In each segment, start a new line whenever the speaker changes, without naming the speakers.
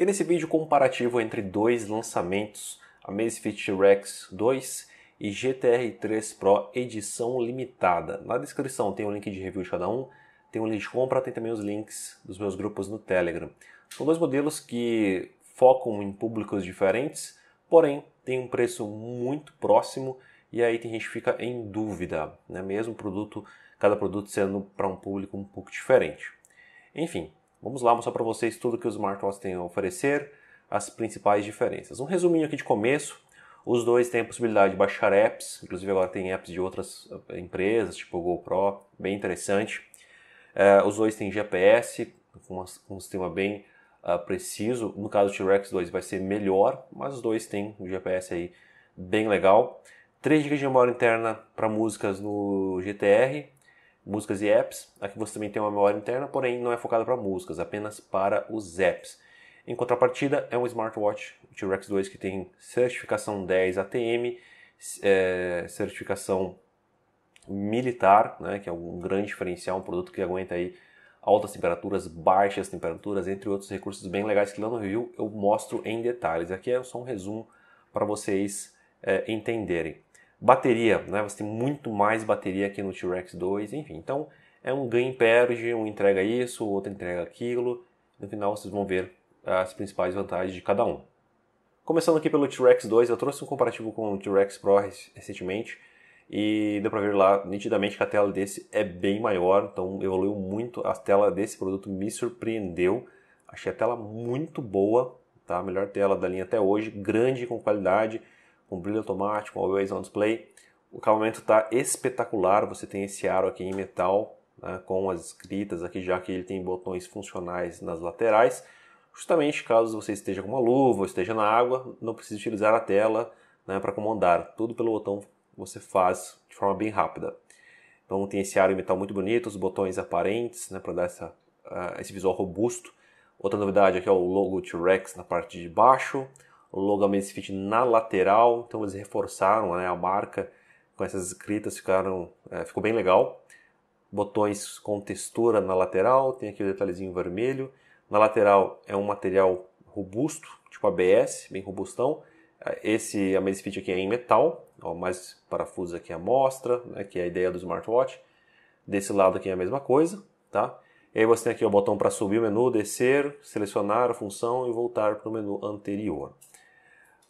E nesse vídeo comparativo entre dois lançamentos, a Amazfit Rex 2 e GTR 3 Pro edição limitada. Na descrição tem o um link de review de cada um, tem o um link de compra, tem também os links dos meus grupos no Telegram. São dois modelos que focam em públicos diferentes, porém tem um preço muito próximo e aí tem gente que fica em dúvida, né? Mesmo produto, cada produto sendo para um público um pouco diferente. Enfim, Vamos lá mostrar para vocês tudo que os Smartwatches têm a oferecer, as principais diferenças. Um resuminho aqui de começo. Os dois têm a possibilidade de baixar apps, inclusive agora tem apps de outras eh, empresas, tipo o GoPro, bem interessante. Uh, os dois têm GPS, com um sistema bem uh, preciso. No caso do T-Rex 2 vai ser melhor, mas os dois têm um GPS aí bem legal. 3 GB de memória interna para músicas no GTR, músicas e apps. Aqui você também tem uma memória interna, porém não é focada para músicas, apenas para os apps. Em contrapartida, é um smartwatch T-Rex 2 que tem certificação 10 ATM, é, certificação militar, né, que é um grande diferencial, um produto que aguenta aí altas temperaturas, baixas temperaturas, entre outros recursos bem legais que lá no review eu mostro em detalhes. Aqui é só um resumo para vocês é, entenderem. Bateria, né? Você tem muito mais bateria aqui no T-Rex 2, enfim. Então é um ganho e perde, um entrega isso, o outro entrega aquilo. No final vocês vão ver as principais vantagens de cada um. Começando aqui pelo T-Rex 2, eu trouxe um comparativo com o T-Rex Pro recentemente e deu para ver lá nitidamente que a tela desse é bem maior, então evoluiu muito. A tela desse produto me surpreendeu, achei a tela muito boa, tá? A melhor tela da linha até hoje, grande com qualidade com brilho automático, always on display. O acabamento está espetacular, você tem esse aro aqui em metal, né, com as escritas aqui, já que ele tem botões funcionais nas laterais, justamente caso você esteja com uma luva ou esteja na água, não precisa utilizar a tela né, para comandar, tudo pelo botão você faz de forma bem rápida. Então tem esse aro em metal muito bonito, os botões aparentes né, para dar essa, uh, esse visual robusto. Outra novidade aqui é o logo T-Rex na parte de baixo, o logo Amazfit na lateral, então eles reforçaram né, a marca com essas escritas, ficaram, é, ficou bem legal. Botões com textura na lateral, tem aqui o detalhezinho vermelho. Na lateral é um material robusto, tipo ABS, bem robustão. Esse Amazfit aqui é em metal, ó, mais parafusos aqui à é mostra, né, que é a ideia do smartwatch. Desse lado aqui é a mesma coisa, tá? E aí você tem aqui o botão para subir o menu, descer, selecionar a função e voltar para o menu anterior.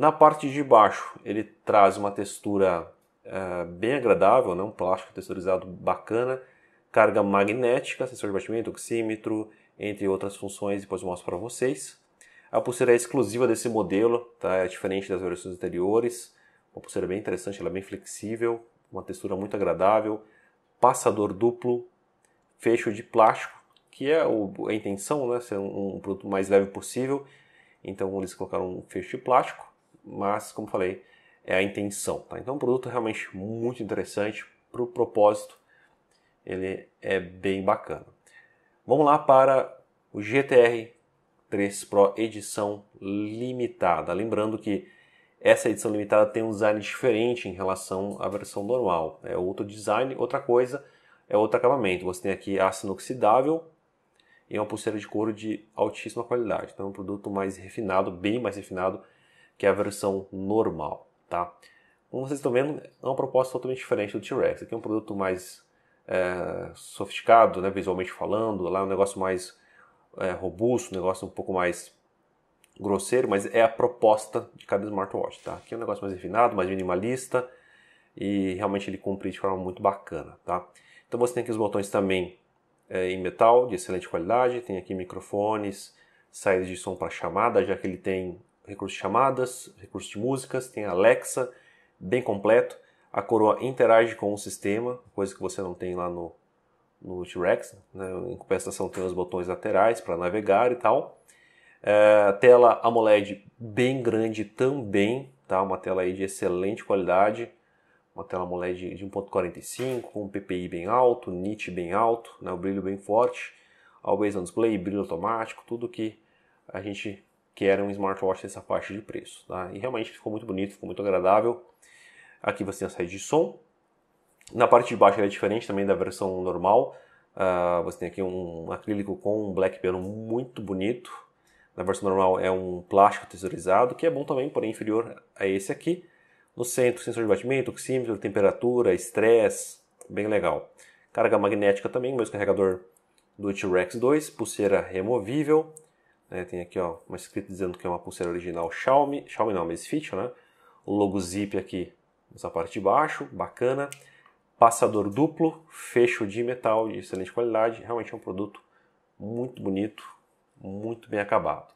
Na parte de baixo, ele traz uma textura é, bem agradável, né? um plástico texturizado bacana, carga magnética, sensor de batimento, oxímetro, entre outras funções, depois eu mostro para vocês. A pulseira é exclusiva desse modelo, tá? é diferente das versões anteriores, uma pulseira bem interessante, ela é bem flexível, uma textura muito agradável, passador duplo, fecho de plástico, que é a intenção, né? ser um, produto mais leve possível. Então eles colocaram um fecho de plástico mas como falei, é a intenção. Tá? Então, é um produto realmente muito interessante para o propósito, ele é bem bacana. Vamos lá para o GTR 3 Pro edição limitada. Lembrando que essa edição limitada tem um design diferente em relação à versão normal. É outro design, outra coisa, é outro acabamento. Você tem aqui aço inoxidável e uma pulseira de couro de altíssima qualidade. Então é um produto mais refinado, bem mais refinado que é a versão normal, tá? Como vocês estão vendo, é uma proposta totalmente diferente do T-Rex. Aqui é um produto mais é, sofisticado, né, visualmente falando, lá é um negócio mais é, robusto, um negócio um pouco mais grosseiro, mas é a proposta de cada smartwatch, tá? Aqui é um negócio mais refinado, mais minimalista e realmente ele cumpre de forma muito bacana, tá? Então você tem aqui os botões também é, em metal de excelente qualidade, tem aqui microfones, saídas de som para chamada, já que ele tem recurso de chamadas, recurso de músicas, tem a Alexa, bem completo. A coroa interage com o sistema, coisa que você não tem lá no, no T-Rex. Né? Em compensação, tem os botões laterais para navegar e tal. É, tela AMOLED bem grande também, tá? Uma tela aí de excelente qualidade, uma tela AMOLED de 1.45, com PPI bem alto, nit bem alto, né? o brilho bem forte, always on display, brilho automático, tudo que a gente que era um smartwatch dessa faixa de preço. Tá? E realmente ficou muito bonito, ficou muito agradável. Aqui você tem a saída de som. Na parte de baixo ela é diferente também da versão normal. Uh, você tem aqui um acrílico com um black piano muito bonito. Na versão normal é um plástico tesourizado, que é bom também, porém inferior a esse aqui. No centro, sensor de batimento, oxímetro, temperatura, estresse, bem legal. Carga magnética também, mesmo carregador do T-Rex 2, pulseira removível. Né? Tem aqui ó, uma escrita dizendo que é uma pulseira original Xiaomi, Xiaomi não, Misfit, né? O logo zip aqui nessa parte de baixo, bacana. Passador duplo, fecho de metal de excelente qualidade. Realmente é um produto muito bonito, muito bem acabado.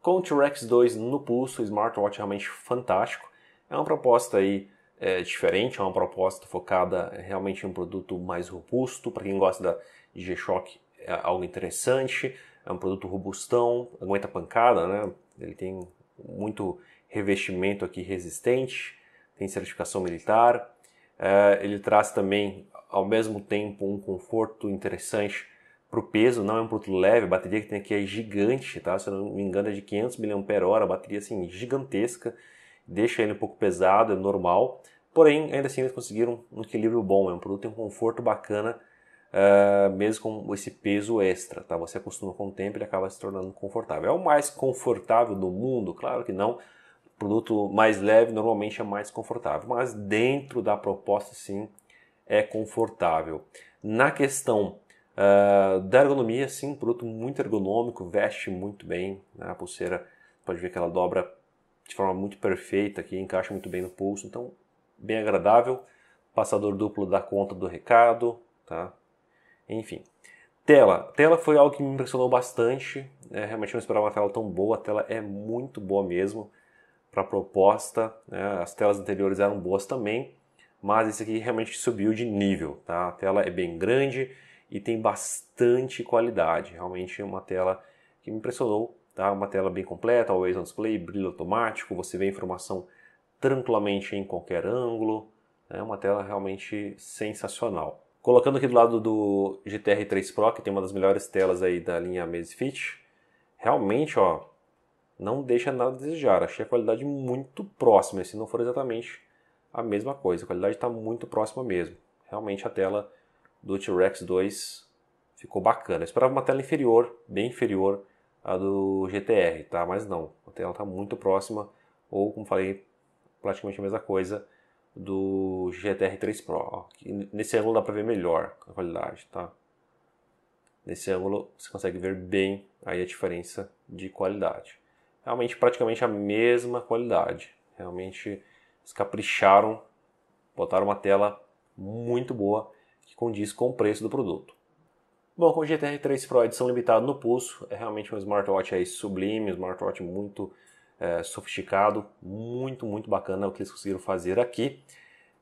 Com o T-Rex 2 no pulso, o smartwatch realmente fantástico. É uma proposta aí é, diferente, é uma proposta focada realmente em um produto mais robusto, para quem gosta da G-Shock é algo interessante, é um produto robustão, aguenta pancada, né? Ele tem muito revestimento aqui resistente, tem certificação militar. É, ele traz também, ao mesmo tempo, um conforto interessante para o peso, não é um produto leve, a bateria que tem aqui é gigante, tá? Se eu não me engano é de 500 mAh, a bateria assim gigantesca, deixa ele um pouco pesado, é normal, porém ainda assim eles conseguiram um equilíbrio bom, é um produto tem um conforto bacana uh, mesmo com esse peso extra, tá? Você acostuma com o tempo e acaba se tornando confortável. É o mais confortável do mundo? Claro que não. O produto mais leve normalmente é mais confortável, mas dentro da proposta sim é confortável. Na questão uh, da ergonomia, sim, produto muito ergonômico, veste muito bem. Né? A pulseira, pode ver que ela dobra de forma muito perfeita aqui, encaixa muito bem no pulso, então bem agradável. Passador duplo dá conta do recado, tá? Enfim. Tela. Tela foi algo que me impressionou bastante. É, realmente não esperava uma tela tão boa. A tela é muito boa mesmo para a proposta. Né? As telas anteriores eram boas também, mas esse aqui realmente subiu de nível. Tá? A tela é bem grande e tem bastante qualidade. Realmente é uma tela que me impressionou. Tá? Uma tela bem completa, always on display, brilho automático, você vê a informação tranquilamente em qualquer ângulo. É uma tela realmente sensacional. Colocando aqui do lado do GTR 3 Pro, que tem uma das melhores telas aí da linha Amazfit, realmente, ó, não deixa nada a desejar. Achei a qualidade muito próxima, se não for exatamente a mesma coisa. A qualidade está muito próxima mesmo. Realmente a tela do T-Rex 2 ficou bacana. Eu esperava uma tela inferior, bem inferior à do GTR, tá? Mas não, a tela está muito próxima, ou como falei, praticamente a mesma coisa do GTR 3 Pro. Nesse ângulo dá para ver melhor a qualidade, tá? Nesse ângulo você consegue ver bem aí a diferença de qualidade. Realmente praticamente a mesma qualidade. Realmente eles capricharam, botaram uma tela muito boa que condiz com o preço do produto. Bom, com o GTR 3 Pro edição limitada no pulso, é realmente um smartwatch aí sublime, um smartwatch muito é, sofisticado, muito, muito bacana o que eles conseguiram fazer aqui.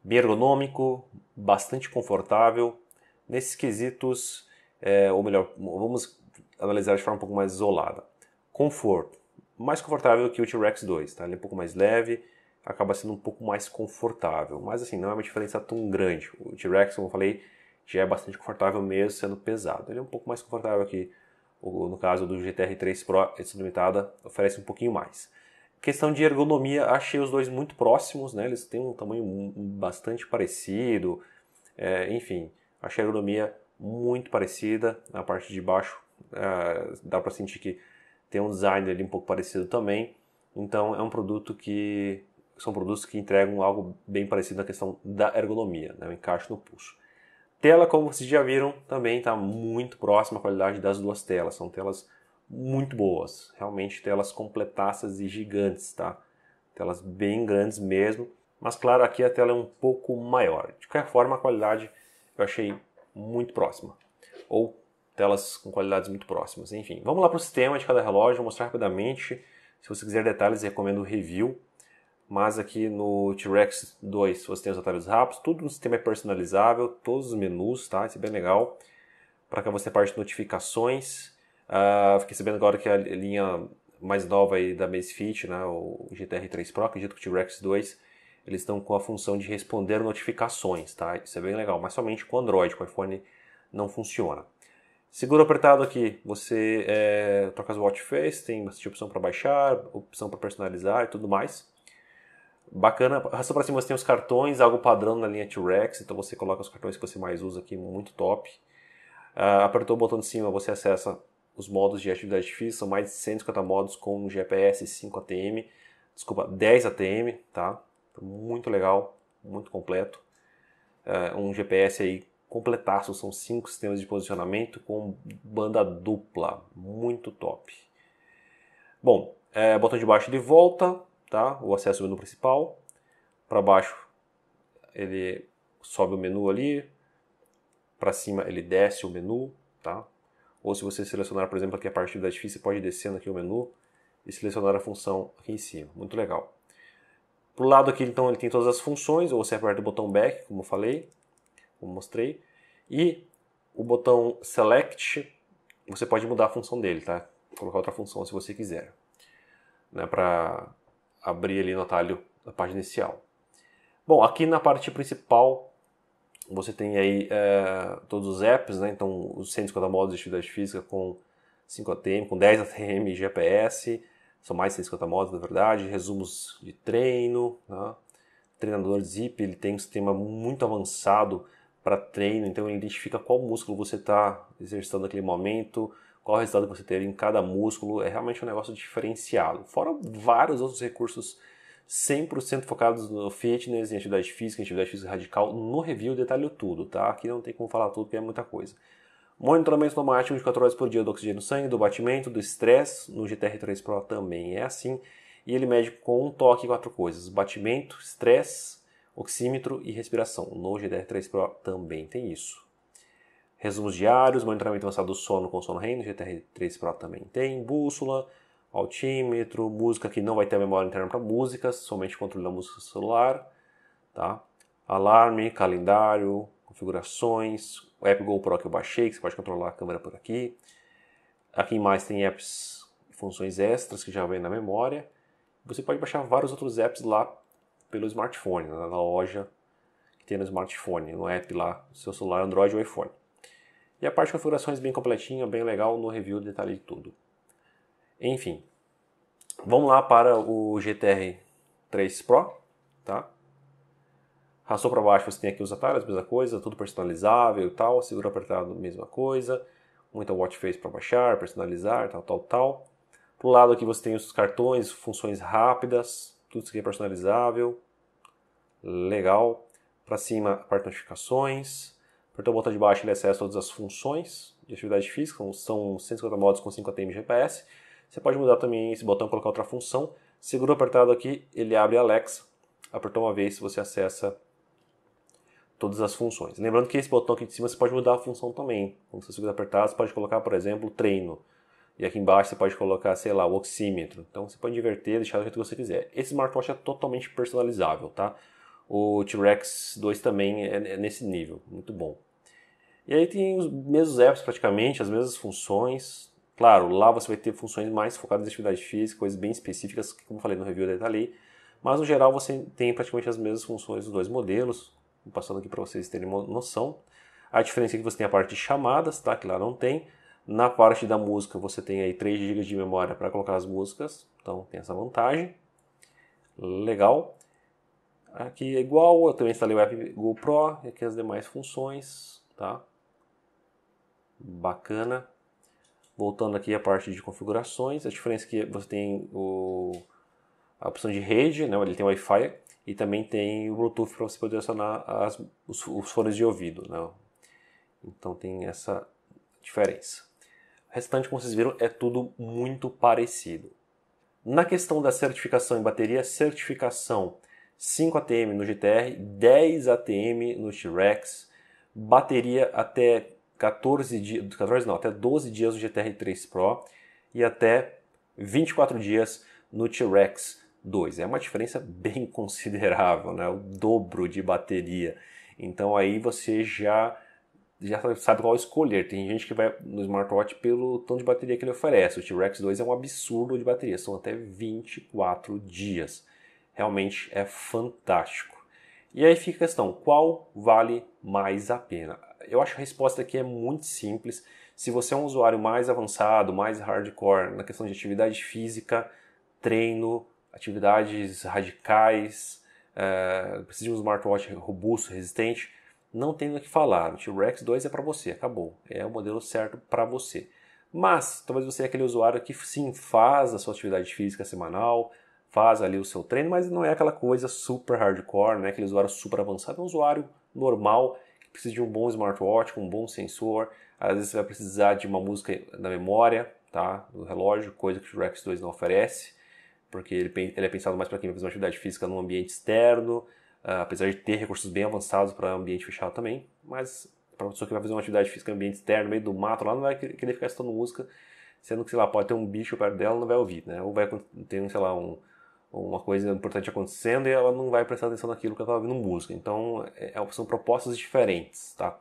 Bem ergonômico, bastante confortável. Nesses quesitos, é, ou melhor, vamos analisar de forma um pouco mais isolada. Conforto. Mais confortável que o T-Rex 2, tá? Ele é um pouco mais leve, acaba sendo um pouco mais confortável. Mas assim, não é uma diferença tão grande. O T-Rex, como eu falei, já é bastante confortável mesmo sendo pesado. Ele é um pouco mais confortável que no caso do GTR 3 Pro, edição limitada, oferece um pouquinho mais. Questão de ergonomia, achei os dois muito próximos, né? Eles têm um tamanho bastante parecido, é, enfim, achei a ergonomia muito parecida. Na parte de baixo, é, dá para sentir que tem um design ali um pouco parecido também. Então, é um produto que são produtos que entregam algo bem parecido na questão da ergonomia, né? o encaixe no pulso. Tela, como vocês já viram, também está muito próxima à qualidade das duas telas. São telas muito boas, realmente telas completaças e gigantes, tá? Telas bem grandes mesmo, mas claro, aqui a tela é um pouco maior. De qualquer forma, a qualidade eu achei muito próxima, ou telas com qualidades muito próximas. Enfim, vamos lá para o sistema de cada relógio, vou mostrar rapidamente. Se você quiser detalhes, recomendo o review. Mas aqui no T-Rex 2 você tem os atalhos rápidos, tudo no sistema é personalizável, todos os menus, tá? Isso é bem legal. Para que você parte de notificações, Uh, fiquei sabendo agora que a linha mais nova aí da Mace né, o GTR3 Pro, acredito que o T-Rex 2, eles estão com a função de responder notificações, tá? Isso é bem legal, mas somente com Android, com iPhone não funciona. Seguro apertado aqui, você é, troca as watch face, tem bastante opção para baixar, opção para personalizar e tudo mais. Bacana, arrasta para cima você tem os cartões, algo padrão na linha T-Rex, então você coloca os cartões que você mais usa aqui, muito top. Uh, apertou o botão de cima, você acessa os modos de atividade física são mais de 150 modos com GPS 5 ATM, desculpa, 10 ATM, tá? Então, muito legal, muito completo. Uh, um GPS aí completaço, são cinco sistemas de posicionamento com banda dupla, muito top. Bom, é, botão de baixo ele volta, tá? O acesso ao menu principal. Para baixo ele sobe o menu ali, para cima ele desce o menu, tá? Ou se você selecionar, por exemplo, aqui a partir do edifício, você pode descendo aqui o menu e selecionar a função aqui em cima. Muito legal. Pro lado aqui, então, ele tem todas as funções, ou você aperta o botão back, como eu falei, como mostrei, e o botão select, você pode mudar a função dele, tá? Colocar outra função se você quiser, né, para abrir ali no atalho da página inicial. Bom, aqui na parte principal você tem aí é, todos os apps, né? Então, os 150 modos de atividade física com 5 ATM, com 10 ATM e GPS, são mais 150 modos, na verdade, resumos de treino, né? treinador Zip, ele tem um sistema muito avançado para treino, então ele identifica qual músculo você está exercitando naquele momento, qual resultado que você teve em cada músculo, é realmente um negócio diferenciado. Fora vários outros recursos 100% focados no fitness, em atividade física, em atividade física radical. No review eu detalho tudo, tá? Aqui não tem como falar tudo porque é muita coisa. Monitoramento automático de 4 horas por dia do oxigênio no sangue, do batimento, do estresse. No GTR3 Pro também é assim. E ele mede com um toque quatro coisas: batimento, estresse, oxímetro e respiração. No GTR3 Pro também tem isso. Resumos diários, monitoramento avançado do sono com sono REM, no GTR3 Pro também tem, bússola, altímetro, música que não vai ter memória interna para músicas, somente controle da música celular, tá? Alarme, calendário, configurações, o app Go Pro que eu baixei, que você pode controlar a câmera por aqui. Aqui em mais tem apps e funções extras que já vem na memória. Você pode baixar vários outros apps lá pelo smartphone, na loja que tem no smartphone, no app lá, seu celular Android ou iPhone. E a parte de configurações bem completinha, bem legal, no review detalhe de tudo. Enfim, vamos lá para o GTR 3 Pro, tá? Rassou para baixo, você tem aqui os atalhos, mesma coisa, tudo personalizável e tal, segura apertado, mesma coisa, muita watch face para baixar, personalizar, tal, tal, tal. Pro lado aqui você tem os cartões, funções rápidas, tudo isso aqui é personalizável. Legal. Para cima, parte notificações. Apertou o botão de baixo, ele acessa todas as funções de atividade física, são 150 modos com 5 ATM GPS. Você pode mudar também esse botão, colocar outra função. Segura apertado aqui, ele abre Alexa. Apertou uma vez, você acessa todas as funções. Lembrando que esse botão aqui de cima você pode mudar a função também. Quando então, você segura apertado, você pode colocar, por exemplo, treino. E aqui embaixo você pode colocar, sei lá, o oxímetro. Então você pode inverter, deixar do jeito que você quiser. Esse smartwatch é totalmente personalizável, tá? O T-Rex 2 também é, é nesse nível, muito bom. E aí tem os mesmos apps praticamente, as mesmas funções, Claro, lá você vai ter funções mais focadas em atividade física, coisas bem específicas, que, como falei no review da Itali, tá mas no geral você tem praticamente as mesmas funções dos dois modelos, passando aqui para vocês terem uma noção. A diferença é que você tem a parte de chamadas, tá? que lá não tem. Na parte da música você tem aí 3 GB de memória para colocar as músicas, então tem essa vantagem. Legal. Aqui é igual, eu também instalei o app Go Pro, e aqui as demais funções, tá? Bacana. Voltando aqui à parte de configurações, a diferença é que você tem o, a opção de rede, né? ele tem Wi-Fi e também tem o Bluetooth para você poder acionar as, os, os, fones de ouvido. Né? Então tem essa diferença. O restante, como vocês viram, é tudo muito parecido. Na questão da certificação em bateria, certificação 5 ATM no GTR, 10 ATM no T-Rex, bateria até 14 dias, 14 não, até 12 dias no GTR 3 Pro e até 24 dias no T-Rex 2. É uma diferença bem considerável, né? O dobro de bateria. Então aí você já já sabe qual escolher. Tem gente que vai no smartwatch pelo tanto de bateria que ele oferece. O T-Rex 2 é um absurdo de bateria, são até 24 dias. Realmente é fantástico. E aí fica a questão: qual vale mais a pena? eu acho a resposta aqui é muito simples. Se você é um usuário mais avançado, mais hardcore na questão de atividade física, treino, atividades radicais, uh, precisa de um smartwatch robusto, resistente, não tem o que falar. O T-Rex 2 é para você, acabou. É o modelo certo para você. Mas talvez você é aquele usuário que sim faz a sua atividade física semanal, faz ali o seu treino, mas não é aquela coisa super hardcore, né? aquele usuário super avançado, é um usuário normal precisa de um bom smartwatch, com um bom sensor. Às vezes você vai precisar de uma música na memória, tá? No relógio, coisa que o Rex 2 não oferece, porque ele, ele é pensado mais para quem vai fazer uma atividade física no ambiente externo, uh, apesar de ter recursos bem avançados para ambiente fechado também, mas para uma pessoa que vai fazer uma atividade física em ambiente externo, no meio do mato, lá não vai querer ficar escutando música, sendo que, sei lá, pode ter um bicho perto dela, não vai ouvir, né? Ou vai ter, sei lá, um uma coisa importante acontecendo e ela não vai prestar atenção naquilo que ela estava ouvindo busca Então, é, é, são propostas diferentes, tá?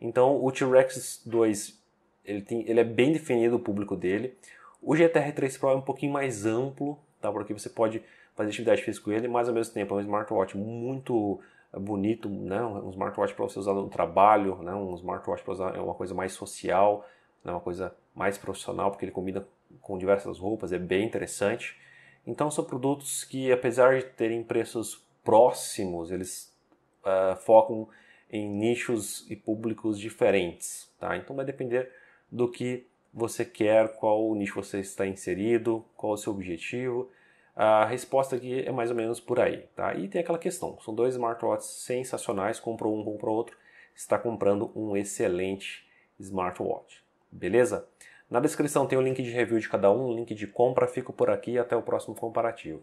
Então, o T-Rex 2, ele, tem, ele é bem definido o público dele. O GTR 3 Pro é um pouquinho mais amplo, tá? Porque você pode fazer atividade física com ele, mas ao mesmo tempo é um smartwatch muito eh, bonito, né? Um smartwatch para você usar no trabalho, né? Um smartwatch para usar é uma coisa mais social, é né? uma coisa mais profissional, porque ele combina com diversas roupas, é bem interessante. Então são produtos que, apesar de terem preços próximos, eles uh, focam em nichos e públicos diferentes. Tá? Então vai depender do que você quer, qual nicho você está inserido, qual o seu objetivo. A resposta aqui é mais ou menos por aí. Tá? E tem aquela questão: são dois smartwatches sensacionais, comprou um, comprou outro, está comprando um excelente smartwatch. Beleza? Na descrição tem o link de review de cada um, o link de compra, fico por aqui e até o próximo comparativo.